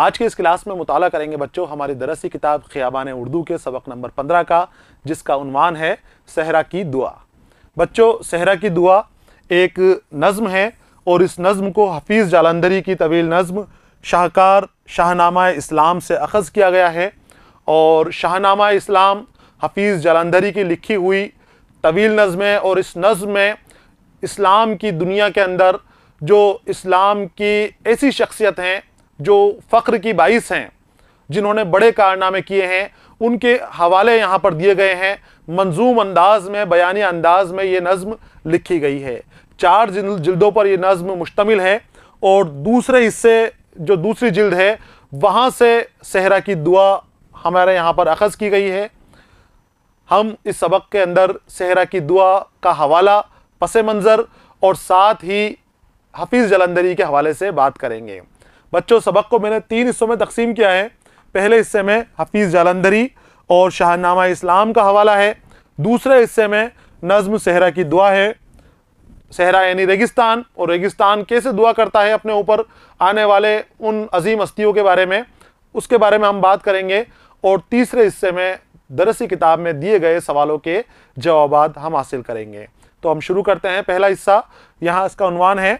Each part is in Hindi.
आज की इस क्लास में मुताला करेंगे बच्चों हमारी दरसी किताब ख़ियाबान उर्दू के सबक नंबर पंद्रह का जिसका उनवान है सहरा की दुआ बच्चों सहरा की दुआ एक नज़म है और इस नज़म को हफीज़ जालंधरी की तवील नज़म शाहकार शाहनामा इस्लाम से अखज़ किया गया है और शाहनामा इस्लाम हफीज़ जालंधरी की लिखी हुई तवील नज़म है और इस नज़म में इस्लाम की दुनिया के अंदर जो इस्लाम की ऐसी शख्सियत हैं जो फ़ख्र की बाइस हैं जिन्होंने बड़े कारनामे किए हैं उनके हवाले यहाँ पर दिए गए हैं मंजूम अंदाज में बयानी अंदाज में ये नज़म लिखी गई है चार जिल्दों पर यह नज़म मुश्तमिल है और दूसरे हिस्से जो दूसरी जिल्द है वहाँ से सहरा की दुआ हमारे यहाँ पर अखज़ की गई है हम इस सबक के अंदर सहरा की दुआ का हवाला पस मंज़र और साथ ही हफीज़ जलंदरी के हवाले से बात करेंगे बच्चों सबक को मैंने तीन हिस्सों में तकसीम किया है पहले हिस्से में हफीज़ जालंधरी और शाहनामा इस्लाम का हवाला है दूसरे हिस्से में नज़म सहरा की दुआ है सहरा यानी रेगिस्तान और रेगिस्तान कैसे दुआ करता है अपने ऊपर आने वाले उन अजीम हस्तियों के बारे में उसके बारे में हम बात करेंगे और तीसरे हिस्से में दरसी किताब में दिए गए सवालों के जवाब हम हासिल करेंगे तो हम शुरू करते हैं पहला हिस्सा यहाँ इसका अनवान है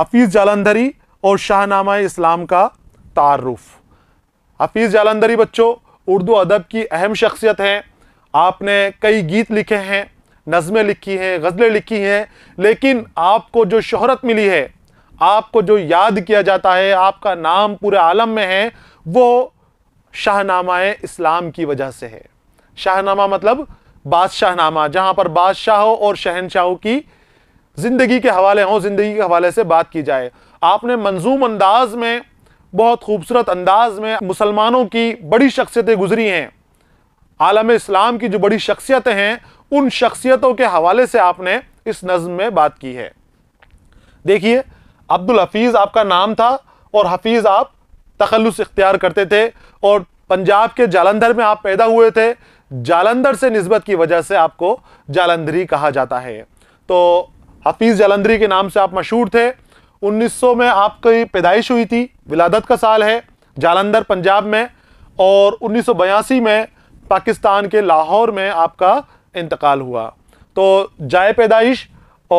हफीज़ जालंधरी और शाहनामा इस्लाम का तारुफ हफीज़ जालंधरी बच्चों उर्दू अदब की अहम शख्सियत हैं आपने कई गीत लिखे हैं नज़में लिखी हैं गज़लें लिखी हैं लेकिन आपको जो शहरत मिली है आपको जो याद किया जाता है आपका नाम पूरे आलम में है वो शाहनामा इस्लाम की वजह से है शाहनामा मतलब बादशाहनामा जहाँ पर बादशाहों और शहनशाहों की ज़िंदगी के हवाले हों ज़िंदगी के हवाले से बात की जाए आपने मंजूम अंदाज में बहुत खूबसूरत अंदाज में मुसलमानों की बड़ी शख्सियतें गुजरी हैं आलम इस्लाम की जो बड़ी शख्सियतें हैं उन शख्सियतों के हवाले से आपने इस नज़म में बात की है देखिए अब्दुल हफीज़ आपका नाम था और हफीज़ आप तखलस इख्तियार करते थे और पंजाब के जालंधर में आप पैदा हुए थे जालंधर से नस्बत की वजह से आपको जालंधरी कहा जाता है तो हफीज़ जालंधरी के नाम से आप मशहूर थे 1900 में आपकी पैदाइश हुई थी विलादत का साल है जालंधर पंजाब में और उन्नीस में पाकिस्तान के लाहौर में आपका इंतकाल हुआ तो जाए पैदाइश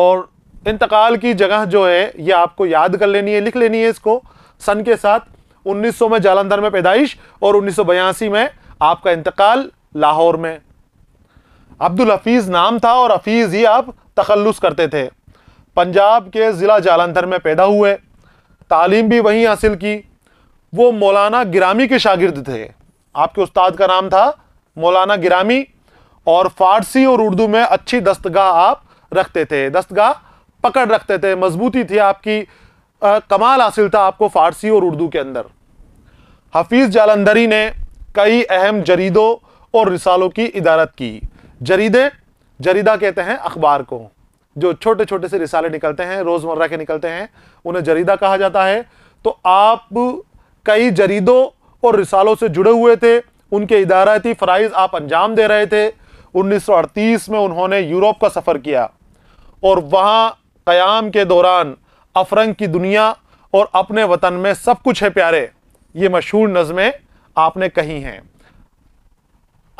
और इंतकाल की जगह जो है ये आपको याद कर लेनी है लिख लेनी है इसको सन के साथ 1900 में जालंधर में पैदाइश और उन्नीस में आपका इंतकाल लाहौर में अब्दुल हफीज़ नाम था और हफीज़ ही आप तखल्लुस करते थे पंजाब के ज़िला जालंधर में पैदा हुए तालीम भी वहीं हासिल की वो मौलाना ग्रामी के शागिर्द थे आपके उस्ताद का नाम था मौलाना ग्रामी और फारसी और उर्दू में अच्छी दस्तगाह आप रखते थे दस्तगाह पकड़ रखते थे मजबूती थी आपकी आ, कमाल हासिल था आपको फारसी और उर्दू के अंदर हफीज़ जालंधरी ने कई अहम जरीदों और रिसालों की इदारत की जरीदे जरीदा कहते हैं अखबार को जो छोटे छोटे से रिसाले निकलते हैं रोज़मर्रा के निकलते हैं उन्हें जरीदा कहा जाता है तो आप कई जरीदों और रिसालों से जुड़े हुए थे उनके इदारती फ़रज़ आप अंजाम दे रहे थे 1938 में उन्होंने यूरोप का सफ़र किया और वहाँ क़याम के दौरान अफरंग की दुनिया और अपने वतन में सब कुछ है प्यारे ये मशहूर नज़में आपने कही हैं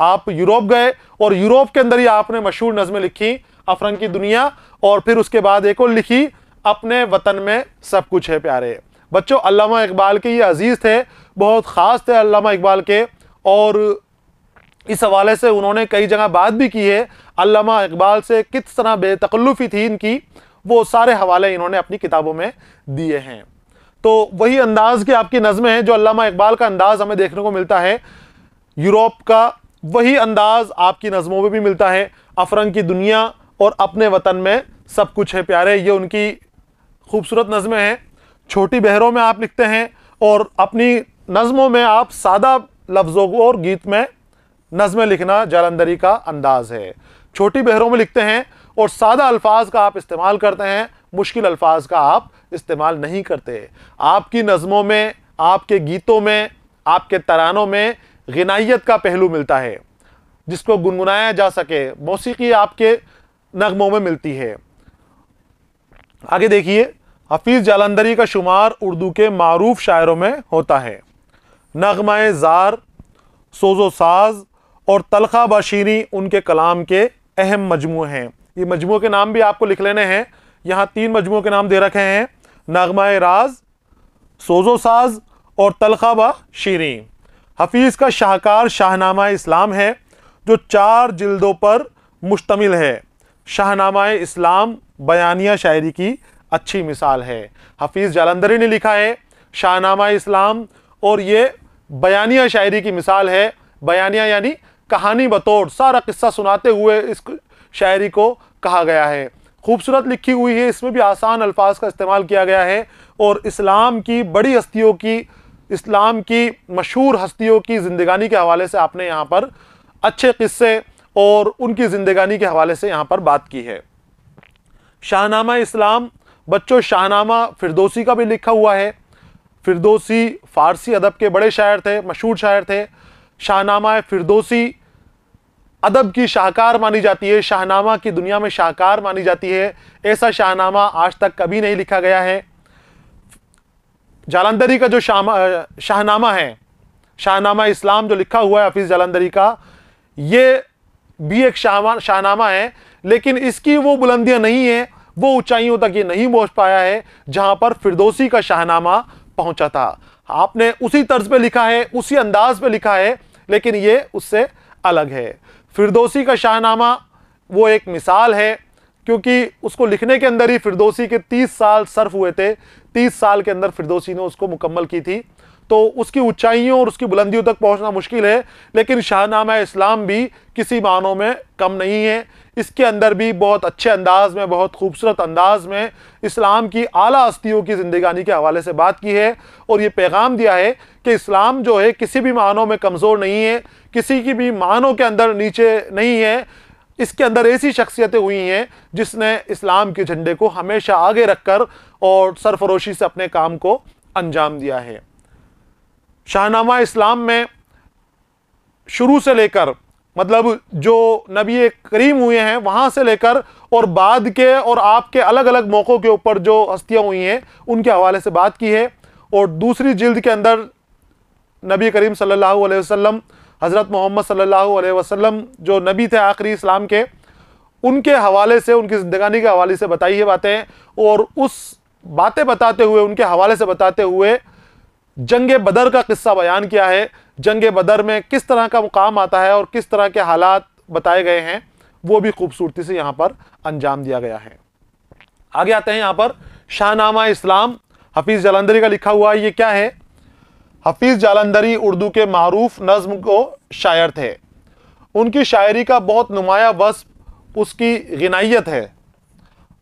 आप यूरोप गए और यूरोप के अंदर ही आपने मशहूर नज़में लिखी अफरन की दुनिया और फिर उसके बाद एक और लिखी अपने वतन में सब कुछ है प्यारे बच्चों अल्लामा इकबाल के ये अजीज़ थे बहुत ख़ास थे अल्लामा इकबाल के और इस हवाले से उन्होंने कई जगह बात भी की है अल्लामा इकबाल से किस तरह बेतकल्लुफ़ी थी इनकी वो सारे हवाले इन्होंने अपनी किताबों में दिए हैं तो वही अंदाज़ के आपकी नज़में हैं जो अल्लामा इकबाल का अंदाज़ हमें देखने को मिलता है यूरोप का वही अंदाज़ आपकी नज़मों में भी मिलता है अफरंग की दुनिया और अपने वतन में सब कुछ है प्यारे ये उनकी खूबसूरत नज़में हैं छोटी बहरों में आप लिखते हैं और अपनी नज़मों में आप सादा लफ्ज़ों को और गीत में नज़में लिखना जालंधरी का अंदाज़ है छोटी बहरों में लिखते हैं और सादा अल्फाज का आप इस्तेमाल करते हैं मुश्किल अल्फाज का आप इस्तेमाल नहीं करते आपकी नज़मों में आपके गीतों में आपके तरानों में गनाइत का पहलू मिलता है जिसको गुनगुनाया जा सके मौसीकी आपके नगमों में मिलती है आगे देखिए हफीज़ जालंधरी का शुमार उर्दू के मरूफ शायरों में होता है नगमाए ज़ार सोजो साज और तलखा बशीरी उनके कलाम के अहम मजमू हैं ये मजमू के नाम भी आपको लिख लेने हैं यहाँ तीन मजमू के नाम दे रखे हैं नगमाए राज सोजो साज और तलखा बशीरी हफीज़ का शाहकार शाहनामा इस्लाम है जो चार जिल्दों पर मुश्तमिल है शाहनामा इस्लाम बयानिया शायरी की अच्छी मिसाल है हफीज़ जालंधरी ने लिखा है शाहनामा इस्लाम और ये बयानिया शायरी की मिसाल है बयानिया यानी कहानी बतौर सारा किस्सा सुनाते हुए इस शायरी को कहा गया है खूबसूरत लिखी हुई है इसमें भी आसान अल्फाज का इस्तेमाल किया गया है और इस्लाम की बड़ी हस्तियों की इस्लाम की मशहूर हस्तियों की जिंदगानी के हवाले से आपने यहाँ पर अच्छे किस्से और उनकी ज़िंदगानी के हवाले से यहाँ पर बात की है शाहनामा इस्लाम बच्चों शाहनामा फिरदोसी का भी लिखा हुआ है फिरदोसी फ़ारसी अदब के बड़े शायर थे मशहूर शायर थे शाहनामा फिरदोसी अदब की शाहकार मानी जाती है शाहनामा की दुनिया में शाहकार मानी जाती है ऐसा शाहनामा आज तक कभी नहीं लिखा गया है जालंधरी का जो शाहनामा है शाहनामा इस्लाम जो लिखा हुआ है हफीज़ जालंधरी का ये भी एक शाहनामा है लेकिन इसकी वो बुलंदियाँ नहीं है वो ऊंचाइयों तक ये नहीं पहुंच पाया है जहां पर फिरदौसी का शाहनामा पहुंचा था आपने उसी तर्ज पे लिखा है उसी अंदाज पे लिखा है लेकिन ये उससे अलग है फिरदौसी का शाहनामा वो एक मिसाल है क्योंकि उसको लिखने के अंदर ही फिरदौसी के 30 साल सर्फ हुए थे 30 साल के अंदर फिरदौसी ने उसको मुकम्मल की थी तो उसकी ऊंचाइयों और उसकी बुलंदियों तक पहुंचना मुश्किल है लेकिन शाहनामा इस्लाम भी किसी मानों में कम नहीं है इसके अंदर भी बहुत अच्छे अंदाज में बहुत खूबसूरत अंदाज में इस्लाम की आला हस्तियों की ज़िंदगानी के हवाले से बात की है और ये पैगाम दिया है कि इस्लाम जो है किसी भी मानों में कमज़ोर नहीं है किसी की भी मानों के अंदर नीचे नहीं है इसके अंदर ऐसी शख्सियतें हुई हैं जिसने इस्लाम के झंडे को हमेशा आगे रख कर और सरफरोशी से अपने काम को अंजाम दिया है शाहनामा इस्लाम में शुरू से लेकर मतलब जो नबी करीम हुए हैं वहाँ से लेकर और बाद के और आपके अलग अलग मौक़ों के ऊपर जो हस्तियाँ हुई हैं उनके हवाले से बात की है और दूसरी जिल्द के अंदर नबी करीम सल्लल्लाहु अलैहि वसल्लम हज़रत मोहम्मद सल्लल्लाहु अलैहि वसल्लम जो नबी थे आखिरी इस्लाम के उनके हवाले से उनकी ज़िंदगानी के हवाले से बताई है बातें और उस बातें बताते हुए उनके हवाले से बताते हुए जंग बदर का किस्सा बयान किया है जंग बदर में किस तरह का मुकाम आता है और किस तरह के हालात बताए गए हैं वो भी खूबसूरती से यहां पर अंजाम दिया गया है आगे आते हैं यहां पर शाहनामा इस्लाम हफीज़ जालंधरी का लिखा हुआ ये क्या है हफीज़ जालंधरी उर्दू के मरूफ नज्म को शायर थे उनकी शायरी का बहुत नुमाया वस्फ उसकी गनाइत है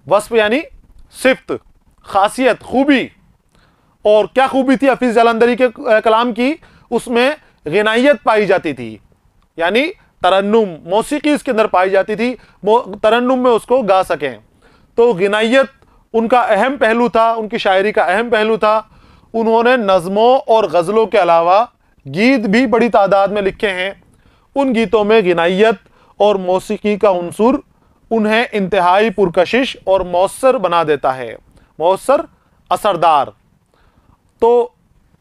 वस्फ यानी सिफ्त खासियत खूबी और क्या खूबी थी हफीज़ जालंधरी के कलाम की उसमें गनाइत पाई जाती थी यानी तरन्नुम मौसीकी इसके अंदर पाई जाती थी तरन्नुम में उसको गा सकें तो गनाइत उनका अहम पहलू था उनकी शायरी का अहम पहलू था उन्होंने नज़मों और गज़लों के अलावा गीत भी बड़ी तादाद में लिखे हैं उन गीतों में गनाइत और मौसीकी का अनसर उन्हें इंतहाई पुरकशिश और मौसर बना देता है मौसर असरदार तो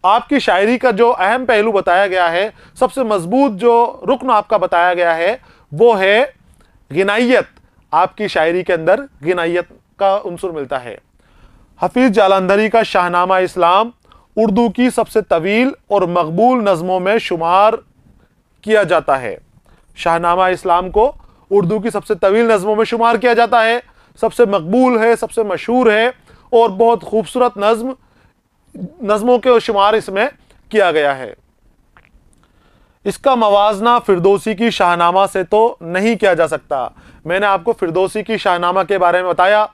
आपकी शायरी का जो अहम पहलू बताया गया है सबसे मजबूत जो रुकन आपका बताया गया है वो है गनाइत आपकी शायरी के अंदर गनाइत का उनसर मिलता है हफीज़ जालंधरी का शाहनामा इस्लाम उर्दू की सबसे तवील और मकबूल नज़मों में शुमार किया जाता है शाहनामा इस्लाम को उर्दू की सबसे तवील नज़मों में शुमार किया जाता है सबसे मकबूल है सबसे मशहूर है और बहुत खूबसूरत नज़म नज़मों के शुमार इसमें किया गया है इसका मवाजना फिरदोसी की शाहनामा से तो नहीं किया जा सकता मैंने आपको फिरदोसी की शाहनामा के बारे में बताया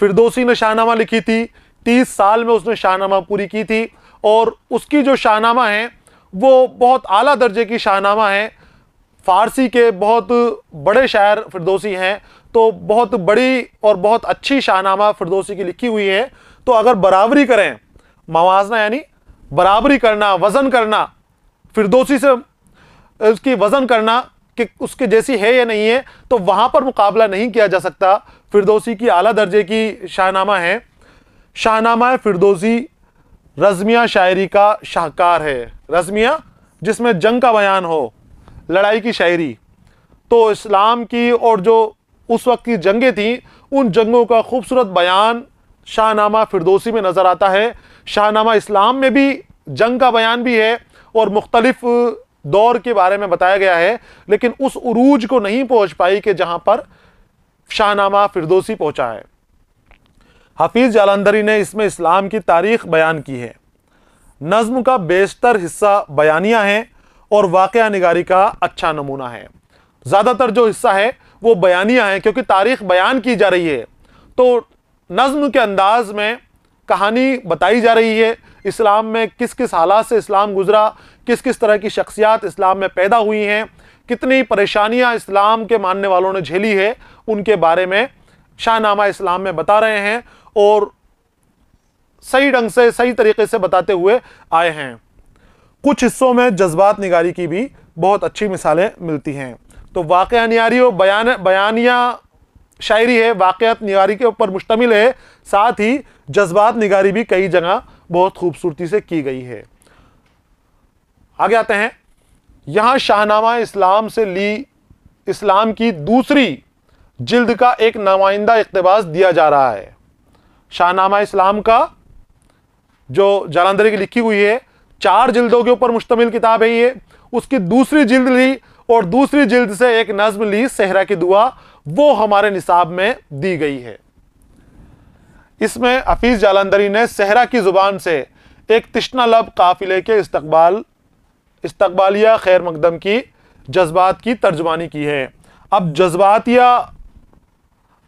फिरदोसी ने शाहनामा लिखी थी तीस साल में उसने शाहनामा पूरी की थी और उसकी जो शाहनामा है वो बहुत आला दर्जे की शाहनामा है फ़ारसी के बहुत बड़े शायर फिरदोसी हैं तो बहुत बड़ी और बहुत अच्छी शाहनामा फिरदोसी की लिखी हुई है तो अगर बराबरी करें मवाजना यानी बराबरी करना वज़न करना फिरदोसी से उसकी वज़न करना कि उसके जैसी है या नहीं है तो वहाँ पर मुकाबला नहीं किया जा सकता फिरदोसी की अली दर्जे की शाहनामा है शाहनामा फिरदोसी रज़मिया शायरी का शाहकार है रज़मिया जिसमें जंग का बयान हो लड़ाई की शायरी तो इस्लाम की और जो उस वक्त की जंगें थीं उन जंगों का खूबसूरत बयान शाहनामा फिरदोसी में नज़र आता है शाहनामा इस्लाम में भी जंग का बयान भी है और मुख्तलिफ दौर के बारे में बताया गया है लेकिन उस उरूज को नहीं पहुंच पाई कि जहां पर शाहनामा फिरदोसी पहुंचा है हफीज़ जालंधरी ने इसमें इस्लाम की तारीख बयान की है नज़म का बेशतर हिस्सा बयानिया है और वाक़ निगारी का अच्छा नमूना है ज़्यादातर जो हिस्सा है वो बयानिया है क्योंकि तारीख बयान की जा रही है तो नज़्म के अंदाज में कहानी बताई जा रही है इस्लाम में किस किस हालात से इस्लाम गुजरा किस किस तरह की शख्सियात इस्लाम में पैदा हुई हैं कितनी परेशानियां इस्लाम के मानने वालों ने झेली है उनके बारे में शाहनामा इस्लाम में बता रहे हैं और सही ढंग से सही तरीके से बताते हुए आए हैं कुछ हिस्सों में जज्बात निगारी की भी बहुत अच्छी मिसालें मिलती हैं तो वाक़ नियारी और बयान बयानिया शायरी है वाकयात निगारी के ऊपर मुश्तमिल है साथ ही जज्बात निगारी भी कई जगह बहुत खूबसूरती से की गई है आगे आते हैं यहाँ शाहनामा इस्लाम से ली इस्लाम की दूसरी जिल्द का एक नुमाइंदा इकतबास दिया जा रहा है शाहनामा इस्लाम का जो जालंधरी की लिखी हुई है चार जिल्दों के ऊपर मुश्तमिल किताब है ये उसकी दूसरी जिल्द ली और दूसरी जिल्द से एक नज्म ली सेहरा की दुआ वो हमारे निसाब में दी गई है इसमें हफीज़ जालंदरी ने सहरा की ज़ुबान से एक तिश्ना लब काफिले के इस्तबाल इस्तकबालिया खैर मकदम की जज्बात की तर्जमानी की है अब जज्बात या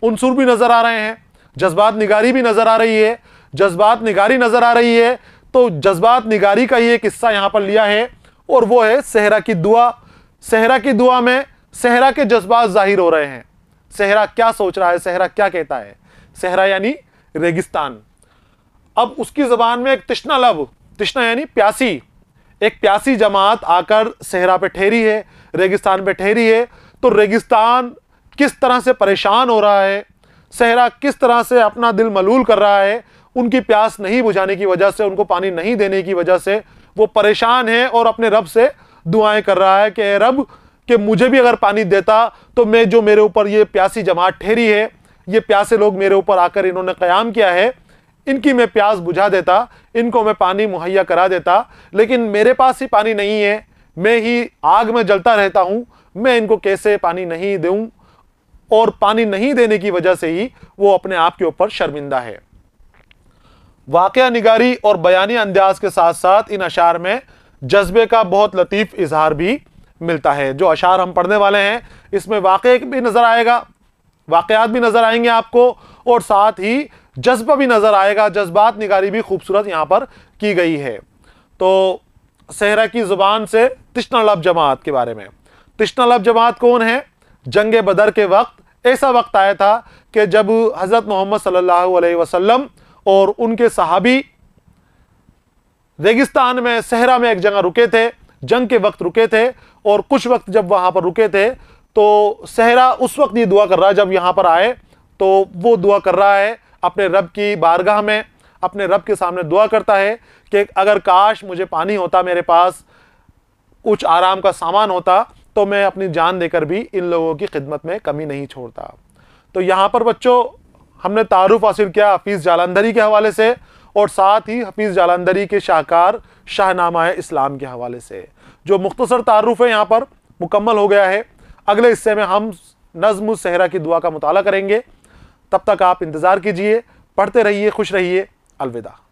भी नज़र आ रहे हैं जज्बात निगारी भी नज़र आ रही है जज्बात निगारी नज़र आ रही है तो जज्बात निगारी का ही एक हिस्सा यहां पर लिया है और वो है सेहरा की दुआ सहरा की दुआ में सहरा के जज्बात जाहिर हो रहे हैं सहरा क्या सोच रहा है सहरा क्या कहता है सहरा यानी रेगिस्तान अब उसकी ज़बान में एक तिश्ना लब तिश्ना यानी प्यासी एक प्यासी जमात आकर सहरा पे ठहरी है रेगिस्तान पे ठहरी है तो रेगिस्तान किस तरह से परेशान हो रहा है सहरा किस तरह से अपना दिल मलूल कर रहा है उनकी प्यास नहीं बुझाने की वजह से उनको पानी नहीं देने की वजह से वो परेशान है और अपने रब से दुआएं कर रहा है कि रब कि मुझे भी अगर पानी देता तो मैं जो मेरे ऊपर ये प्यासी जमात ठहरी है ये प्यासे लोग मेरे ऊपर आकर इन्होंने क़याम किया है इनकी मैं प्यास बुझा देता इनको मैं पानी मुहैया करा देता लेकिन मेरे पास ही पानी नहीं है मैं ही आग में जलता रहता हूँ मैं इनको कैसे पानी नहीं दूँ और पानी नहीं देने की वजह से ही वो अपने आप के ऊपर शर्मिंदा है वाक़ निगारी और बयानी अंदाज के साथ साथ इन अशार में जज्बे का बहुत लतीफ़ इजहार भी मिलता है जो अशार हम पढ़ने वाले हैं इसमें वाक़ भी नज़र आएगा वाक़ात भी नज़र आएंगे आपको और साथ ही जज्बा भी नज़र आएगा जज्बात निगारी भी खूबसूरत यहाँ पर की गई है तो सहरा की ज़ुबान से लब जमात के बारे में लब जमात कौन है जंग बदर के वक्त ऐसा वक्त आया था कि जब हज़रत मोहम्मद सल्लल्लाहु अलैहि वसल्लम और उनके सहाबी रेगिस्तान में सहरा में एक जगह रुके थे जंग के वक्त रुके थे और कुछ वक्त जब वहाँ पर रुके थे तो सहरा उस वक्त ये दुआ कर रहा है जब यहाँ पर आए तो वो दुआ कर रहा है अपने रब की बारगाह में अपने रब के सामने दुआ करता है कि अगर काश मुझे पानी होता मेरे पास कुछ आराम का सामान होता तो मैं अपनी जान देकर भी इन लोगों की खिदमत में कमी नहीं छोड़ता तो यहाँ पर बच्चों हमने तारुफ हासिल किया हफीज़ जालंधरी के हवाले से और साथ ही हफीज़ जालंदरी के शाहकार शाहनामा इस्लाम के हवाले से जो मुख्तसर तारुफ है यहाँ पर मुकम्मल हो गया है अगले हिस्से में हम नज़म सहरा की दुआ का मुताला करेंगे तब तक आप इंतज़ार कीजिए पढ़ते रहिए खुश रहिए अलविदा